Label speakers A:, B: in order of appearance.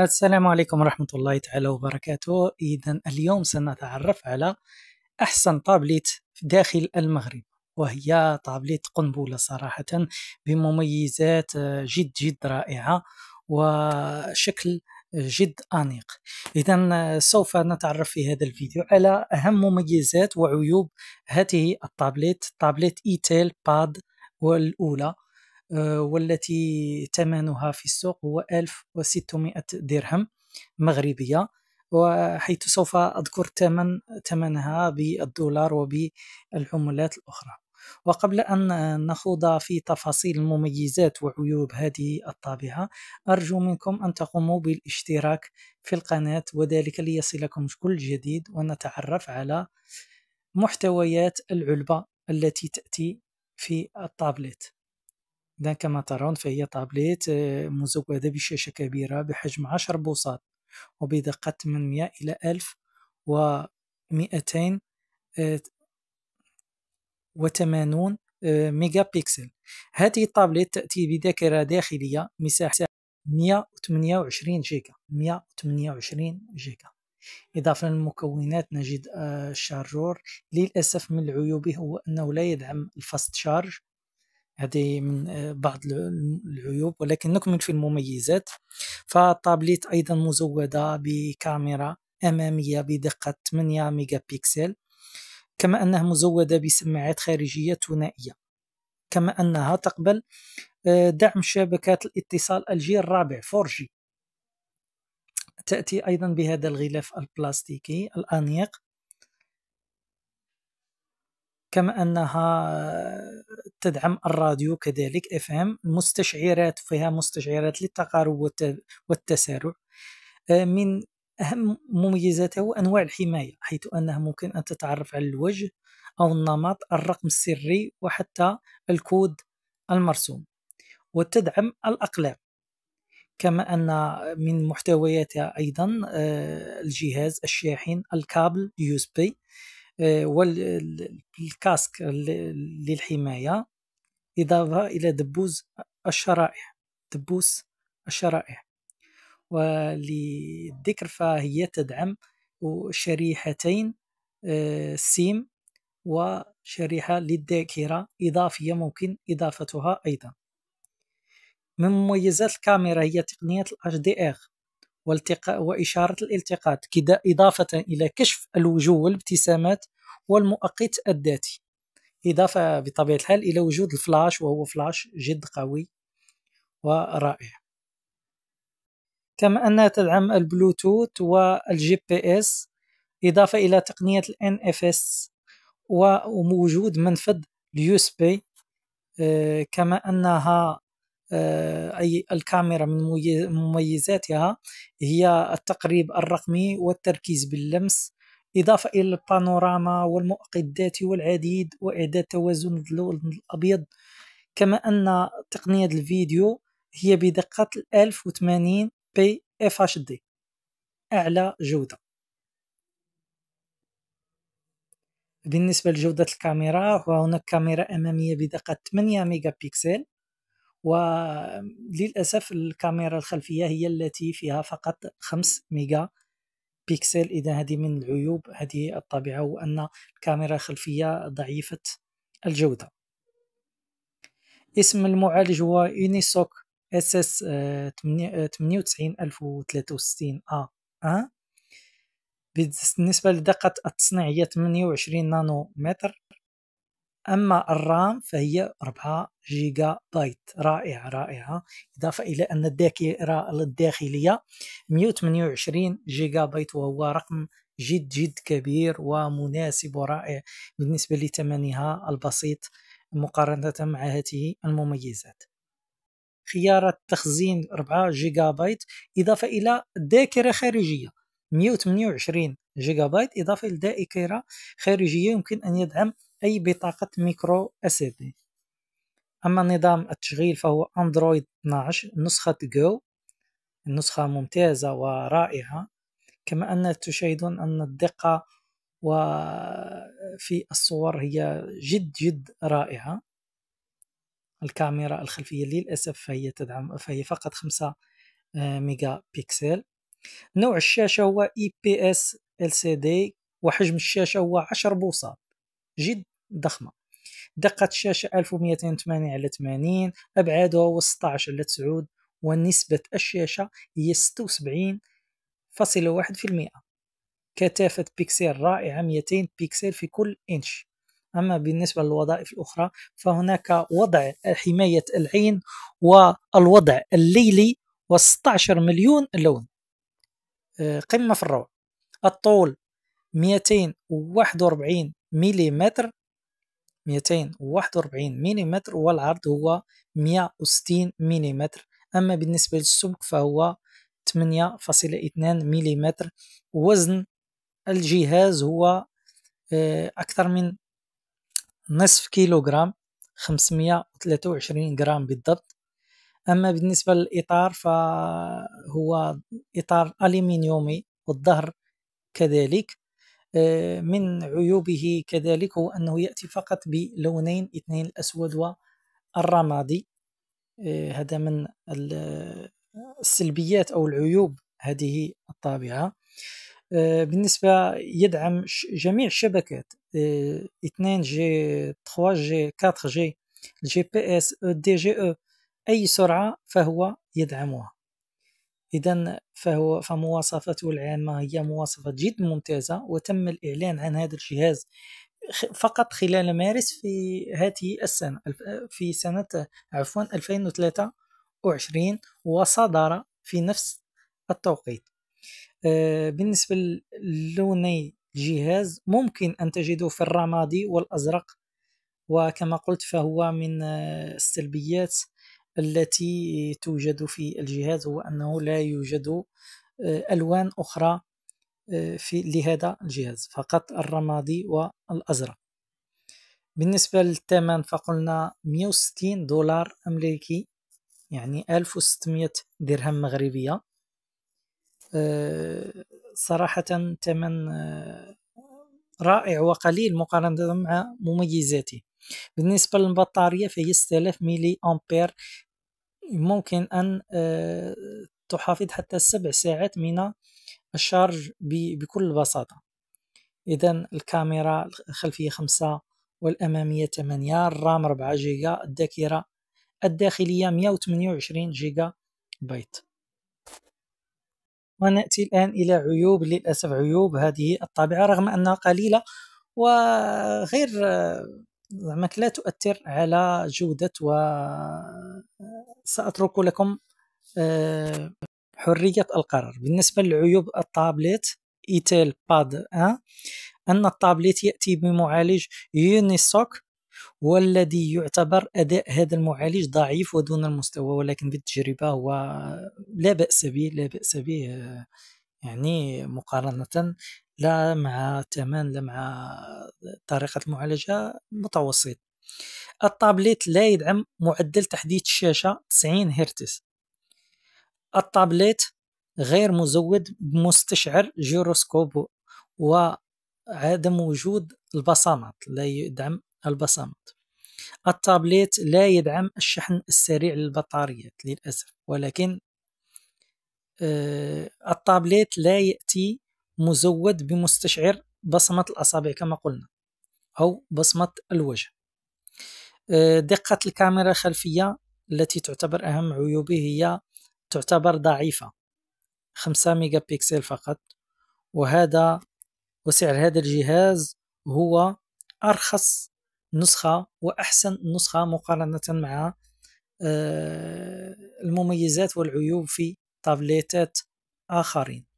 A: السلام عليكم ورحمة الله تعالى وبركاته إذا اليوم سنتعرف على أحسن طابلت داخل المغرب وهي طابلت قنبلة صراحة بمميزات آه، جد جد رائعة وشكل آه، جد أنيق إذا آه، سوف نتعرف في هذا الفيديو على أهم مميزات وعيوب هذه الطابلت طابلت إيتيل باد والأولى آه، والتي ثمنها في السوق هو 1600 درهم مغربية وحيث سوف أذكر ثمن ثمنها بالدولار وبالعملات الأخرى وقبل أن نخوض في تفاصيل المميزات وعيوب هذه الطابعة أرجو منكم أن تقوموا بالاشتراك في القناة وذلك ليصلكم كل جديد ونتعرف على محتويات العلبة التي تأتي في الطابلت إذا كما ترون فهي طابليت آه، مزودة بشاشة كبيرة بحجم 10 بوصات وبدقة 800 إلى 1200 آه، وثمانون آه، ميجا بيكسل هذه الطابلت تأتي بذاكرة داخلية مساحة 128 جيجا 128 جيجا إضافة للمكونات نجد الشارجور للأسف من العيوب هو أنه لا يدعم الفاست شارج هذه من آه، بعض العيوب ولكن نكمل في المميزات فالطابليت أيضا مزودة بكاميرا أمامية بدقة 8 ميجا بيكسل كما أنها مزودة بسماعات خارجية ثنائية كما أنها تقبل آه، دعم شبكات الاتصال الجيل الرابع 4G تأتي أيضا بهذا الغلاف البلاستيكي الأنيق كما أنها آه، تدعم الراديو كذلك اف ام المستشعرات فيها مستشعرات للتقارب والتسارع آه، من أهم مميزاته أنواع الحماية حيث أنها ممكن أن تتعرف على الوجه أو النمط الرقم السري وحتى الكود المرسوم وتدعم الأقلام كما أن من محتوياتها أيضا آه، الجهاز الشاحن الكابل يو اس بي آه، والكاسك للحماية إضافة إلى دبوز الشرائح دبوس الشرائح وللذكر فهي تدعم شريحتين آه، سيم وشريحة للذاكرة إضافية ممكن إضافتها أيضا من مميزات الكاميرا هي تقنية ال HDR والتقاء وإشارة الالتقاط إضافة إلى كشف الوجوه والابتسامات والمؤقت الذاتي إضافة بطبيعة الحال إلى وجود الفلاش وهو فلاش جد قوي ورائع كما أنها تدعم البلوتوث والجي بي اس إضافة إلى تقنية الـ NFS ووجود منفذ USB آه، كما أنها آه، أي الكاميرا من مميزاتها هي التقريب الرقمي والتركيز باللمس إضافة إلى البانوراما والمؤقت الذاتي والعديد وإعداد توازن اللون الأبيض كما أن تقنية الفيديو هي بدقة 1080 بي اف اتش دي أعلى جودة بالنسبة لجودة الكاميرا فهناك كاميرا أمامية بدقة 8 ميجا بكسل وللأسف الكاميرا الخلفية هي التي فيها فقط 5 ميجا بيكسل إذا هذه من العيوب هذه الطبيعة وأن الكاميرا الخلفية ضعيفة الجودة اسم المعالج هو يونيسوك اس اس 98063 ا ا بالنسبة لدقة التصنيع هي 28 نانومتر أما الرام فهي 4 جيجا بايت رائعة رائعة إضافة إلى أن الذاكرة الداخلية 128 جيجا بايت وهو رقم جد جد كبير ومناسب ورائع بالنسبة لثمنها البسيط مقارنة مع هذه المميزات خيار التخزين 4 جيجا بايت إضافة إلى ذاكرة خارجية 128 جيجا بايت إضافة إلى ذاكرة خارجية يمكن أن يدعم أي بطاقة ميكرو أس أما نظام التشغيل فهو أندرويد 12 نسخة جو النسخة ممتازة ورائعة كما أن تشاهدون أن الدقة وفي الصور هي جد جد رائعة الكاميرا الخلفية للأسف فهي تدعم فهي فقط 5 آه، ميجا بيكسل نوع الشاشة هو اي بي اس LCD وحجم الشاشة هو 10 بوصات جد ضخمة دقة الشاشة 1280 على 80 أبعادها هو 16 على 9 ونسبة الشاشة هي 76.1% كثافة بيكسل رائعة 200 بيكسل في كل إنش أما بالنسبة للوظائف الأخرى فهناك وضع حماية العين والوضع الليلي و16 مليون لون آه، قمة في الروعة الطول 241 ملم 241 ملم والعرض هو 160 ملم أما بالنسبة للسمك فهو 8.2 ملم وزن الجهاز هو آه، أكثر من نصف كيلوغرام 523 غرام بالضبط أما بالنسبة للإطار فهو إطار ألمنيومي والظهر كذلك آه، من عيوبه كذلك هو أنه يأتي فقط بلونين اثنين الأسود والرمادي آه، هذا من السلبيات أو العيوب هذه الطابعة آه، بالنسبة يدعم جميع الشبكات 2G 3G 4G الجي بي اس دي جي او اي سرعه فهو يدعمها إذا فهو فمواصفاته العامة هي مواصفات جد ممتازة وتم الإعلان عن هذا الجهاز فقط خلال مارس في هذه السنة في سنة عفوا 2023 وصدر في نفس التوقيت آه، بالنسبة للوني الجهاز ممكن أن تجده في الرمادي والأزرق وكما قلت فهو من آه، السلبيات التي توجد في الجهاز هو أنه لا يوجد آه، ألوان أخرى آه، في لهذا الجهاز فقط الرمادي والأزرق بالنسبة للثمن فقلنا 160 دولار أمريكي يعني 1600 درهم مغربية آه، صراحة ثمن رائع وقليل مقارنة مع مميزاته بالنسبة للبطارية فهي 6000 ميلي أمبير ممكن أن آه، تحافظ حتى سبع ساعات من الشارج بكل بساطة إذا الكاميرا الخلفية خمسة والأمامية ثمانية الرام ربعة جيجا الذاكرة الداخلية مية وعشرين جيجا بايت ونأتي الآن إلى عيوب للأسف عيوب هذه الطابعة رغم أنها قليلة وغير آه، لا تؤثر على جودة و آه، سأترك لكم آه، حرية القرار بالنسبة لعيوب الطابليت إيتيل باد 1 أن الطابليت يأتي بمعالج يونيسوك والذي يعتبر أداء هذا المعالج ضعيف ودون المستوى ولكن بالتجربة هو لا بأس به لا بأس به آه، يعني مقارنة لا مع الثمن لا مع طريقة المعالجة متوسط الطابليت لا يدعم معدل تحديث الشاشة 90 هرتز الطابليت غير مزود بمستشعر جيروسكوب وعدم وجود البصمات لا يدعم البصمات التابليت لا يدعم الشحن السريع للبطاريات للأسف ولكن آه، التابليت لا يأتي مزود بمستشعر بصمة الأصابع كما قلنا أو بصمة الوجه آه، دقة الكاميرا الخلفية التي تعتبر أهم عيوبه هي تعتبر ضعيفة 5 ميجا بيكسل فقط وهذا وسعر هذا الجهاز هو أرخص نسخة وأحسن نسخة مقارنة مع آه، المميزات والعيوب في تابلتات آخرين